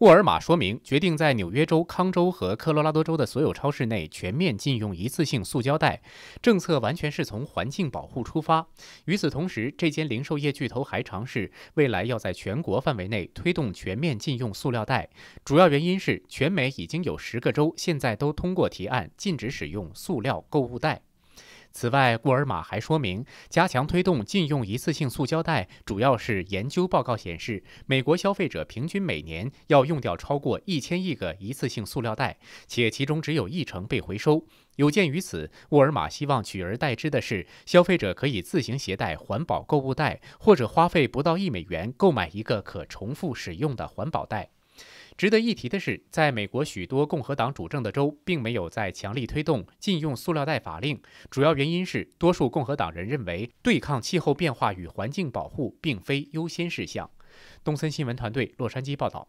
沃尔玛说明，决定在纽约州、康州和科罗拉多州的所有超市内全面禁用一次性塑胶袋。政策完全是从环境保护出发。与此同时，这间零售业巨头还尝试未来要在全国范围内推动全面禁用塑料袋。主要原因是，全美已经有十个州现在都通过提案禁止使用塑料购物袋。此外，沃尔玛还说明，加强推动禁用一次性塑胶袋，主要是研究报告显示，美国消费者平均每年要用掉超过一千亿个一次性塑料袋，且其中只有一成被回收。有鉴于此，沃尔玛希望取而代之的是，消费者可以自行携带环保购物袋，或者花费不到一美元购买一个可重复使用的环保袋。值得一提的是，在美国许多共和党主政的州，并没有在强力推动禁用塑料袋法令。主要原因是，多数共和党人认为，对抗气候变化与环境保护并非优先事项。东森新闻团队洛杉矶报道。